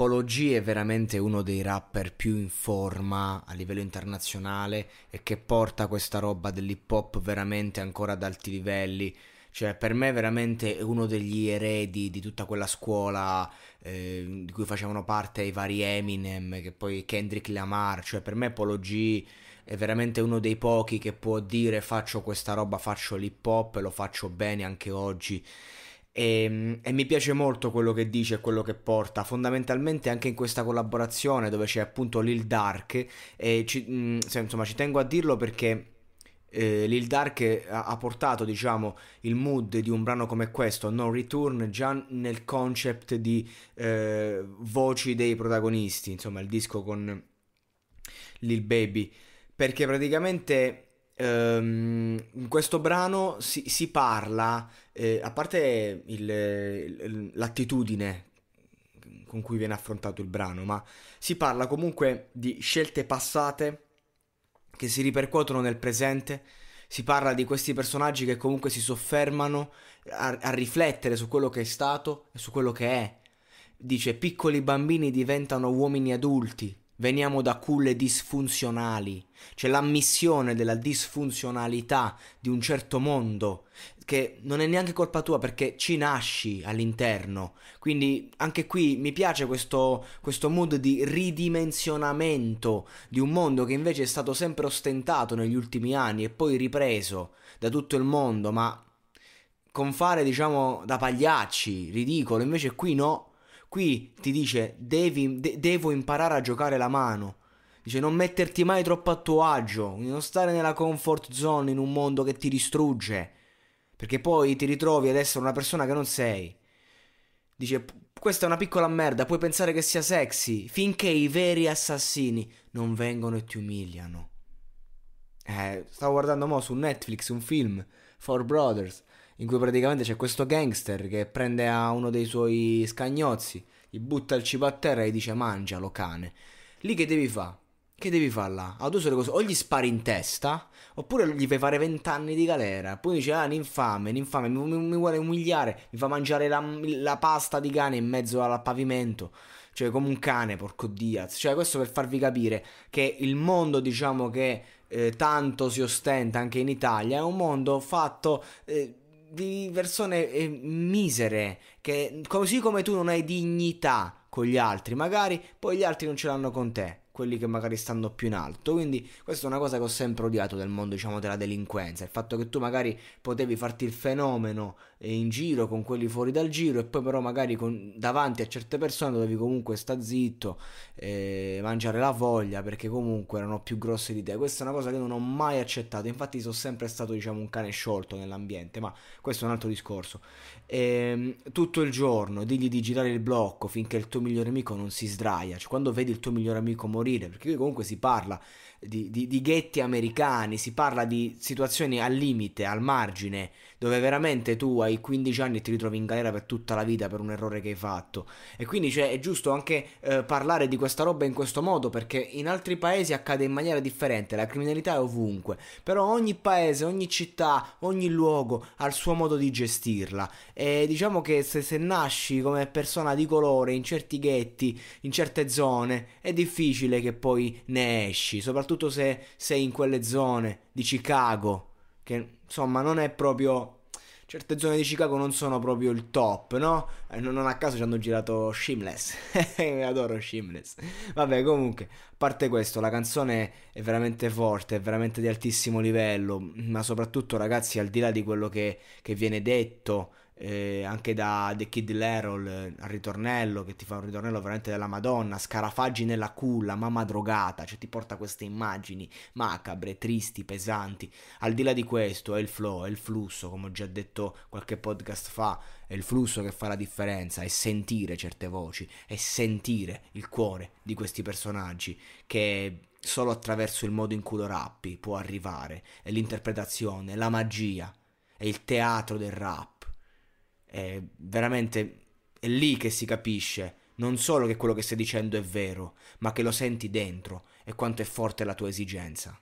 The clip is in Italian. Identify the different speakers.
Speaker 1: Apology è veramente uno dei rapper più in forma a livello internazionale e che porta questa roba dell'hip hop veramente ancora ad alti livelli. Cioè, per me veramente è uno degli eredi di tutta quella scuola eh, di cui facevano parte i vari Eminem, che poi Kendrick Lamar. Cioè, per me Polo G è veramente uno dei pochi che può dire faccio questa roba, faccio l'hip hop e lo faccio bene anche oggi. E, ehm, e, mi piace molto quello che dice e quello che porta. Fondamentalmente anche in questa collaborazione dove c'è appunto Lil Dark, e eh, ci, mh, mm, insomma ci tengo a dirlo perché... Eh, Lil Dark ha, portato diciamo il mood di un brano come questo No Return già nel concept di eh, voci dei protagonisti insomma il disco con Lil Baby perché praticamente Um, in questo brano si, si parla, eh, a parte il, l'attitudine con cui viene affrontato il brano, ma si parla comunque di scelte passate che si ripercuotono nel presente, si parla di questi personaggi che comunque si soffermano a, a riflettere su quello che è stato e su quello che è. Dice piccoli bambini diventano uomini adulti, veniamo da culle disfunzionali, c'è cioè l'ammissione della disfunzionalità di un certo mondo che non è neanche colpa tua perché ci nasci all'interno. Quindi anche qui mi piace questo, questo mood di ridimensionamento di un mondo che invece è stato sempre ostentato negli ultimi anni e poi ripreso da tutto il mondo, ma con fare diciamo da pagliacci, ridicolo, invece qui no, Qui ti dice devi, de- devo imparare a giocare la mano. Dice non metterti mai troppo a tuo agio, non stare nella comfort zone in un mondo che ti distrugge, perché poi ti ritrovi ad essere una persona che non sei. Dice questa è una piccola merda, puoi pensare che sia sexy, finché i veri assassini non vengono e ti umiliano. Eh, stavo guardando mo su Netflix un film, Four Brothers, in cui praticamente c'è questo gangster che prende a uno dei suoi scagnozzi, gli butta il cibo a terra e gli dice mangialo cane. Lì che devi fare? Che devi fare là? Ha due sole cose, o gli spari in testa, oppure gli fai fare vent'anni di galera. Poi dice, ah, l'infame, l'infame, mi, mi, vuole umiliare, mi fa mangiare la, la, pasta di cane in mezzo al pavimento. Cioè, come un cane, porco diaz. Cioè, questo per farvi capire che il mondo, diciamo, che eh, tanto si ostenta anche in Italia, è un mondo fatto... Eh, di persone eh, misere, che così come tu non hai dignità con gli altri, magari poi gli altri non ce l'hanno con te quelli che magari stanno più in alto. Quindi questa è una cosa che ho sempre odiato del mondo, diciamo, della delinquenza. Il fatto che tu magari potevi farti il fenomeno eh, in giro con quelli fuori dal giro e poi però magari con, davanti a certe persone dovevi comunque sta zitto, eh, mangiare la voglia perché comunque erano più grossi di te. Questa è una cosa che non ho mai accettato. Infatti sono sempre stato, diciamo, un cane sciolto nell'ambiente, ma questo è un altro discorso. E, ehm, tutto il giorno digli di girare il blocco finché il tuo migliore amico non si sdraia. Cioè, quando vedi il tuo migliore amico morire morire, perché qui comunque si parla di, di, di ghetti americani, si parla di situazioni al limite, al margine, dove veramente tu hai 15 anni e ti ritrovi in galera per tutta la vita per un errore che hai fatto. E quindi cioè, è giusto anche eh, parlare di questa roba in questo modo, perché in altri paesi accade in maniera differente, la criminalità è ovunque, però ogni paese, ogni città, ogni luogo ha il suo modo di gestirla. E diciamo che se, se nasci come persona di colore in certi ghetti, in certe zone, è difficile difficile che poi ne esci, soprattutto se sei in quelle zone di Chicago, che insomma non è proprio... Certe zone di Chicago non sono proprio il top, no? Eh, non a caso ci hanno girato Shimless. Adoro Shimless. Vabbè, comunque, a parte questo, la canzone è veramente forte, è veramente di altissimo livello, ma soprattutto, ragazzi, al di là di quello che, che viene detto, eh, anche da The Kid Lerol eh, al ritornello, che ti fa un ritornello veramente della Madonna, Scarafaggi nella culla, mamma drogata, cioè ti porta queste immagini macabre, tristi, pesanti. Al di là di questo è il flow, è il flusso, come ho già detto qualche podcast fa, è il flusso che fa la differenza, è sentire certe voci, è sentire il cuore di questi personaggi che solo attraverso il modo in cui lo rappi può arrivare, è l'interpretazione, è la magia, è il teatro del rap è veramente è lì che si capisce non solo che quello che stai dicendo è vero, ma che lo senti dentro e quanto è forte la tua esigenza.